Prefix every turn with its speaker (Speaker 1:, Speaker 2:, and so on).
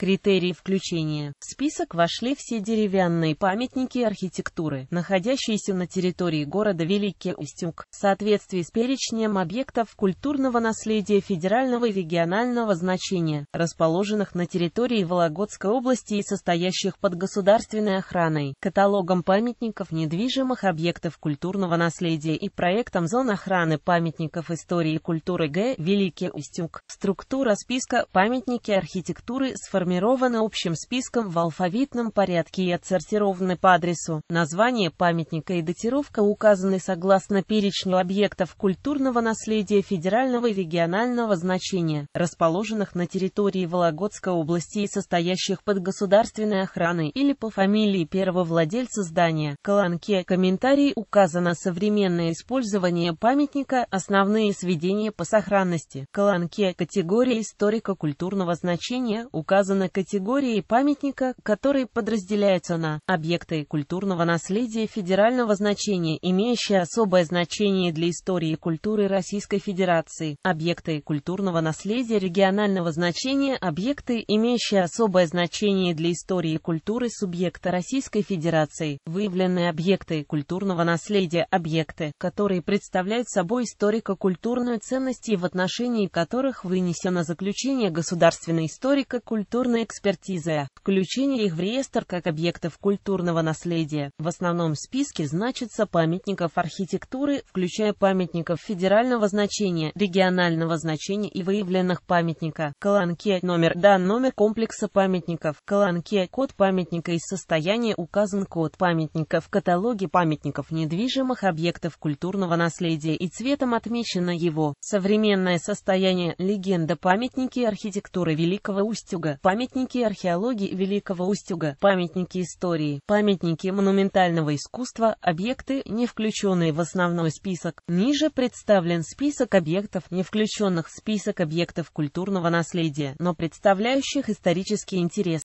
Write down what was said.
Speaker 1: Критерии включения. В список вошли все деревянные памятники архитектуры, находящиеся на территории города Великий Устюг, в соответствии с перечнем объектов культурного наследия федерального и регионального значения, расположенных на территории Вологодской области и состоящих под государственной охраной, каталогом памятников недвижимых объектов культурного наследия и проектом зон охраны памятников истории и культуры Г. Великий Устюг. Структура списка «Памятники архитектуры» сформирована сформированы общим списком в алфавитном порядке и отсортированы по адресу, название памятника и датировка указаны согласно перечню объектов культурного наследия федерального и регионального значения, расположенных на территории Вологодской области и состоящих под государственной охраной или по фамилии первого владельца здания. Колонке комментарий указано современное использование памятника, основные сведения по сохранности. Колонке категория историко-культурного значения указаны определены категории памятника, которые подразделяются на объекты культурного наследия федерального значения, имеющие особое значение для истории и культуры Российской Федерации, объекты культурного наследия регионального значения, объекты, имеющие особое значение для истории и культуры субъекта Российской Федерации, выявленные объекты культурного наследия, объекты, которые представляют собой историко-культурную ценность и в отношении которых вынесено заключение государственной историко-культурной культурной экспертизы, включение их в реестр как объектов культурного наследия. В основном списке значится памятников архитектуры, включая памятников федерального значения, регионального значения и выявленных памятника. Каланке номер дан номер комплекса памятников. Каланке код памятника из состояния указан код памятника в каталоге памятников недвижимых объектов культурного наследия и цветом отмечено его. Современное состояние легенда памятники архитектуры Великого Устюга. Памятник памятники археологии Великого Устюга, памятники истории, памятники монументального искусства, объекты, не включенные в основной список. Ниже представлен список объектов, не включенных в список объектов культурного наследия, но представляющих исторический интерес.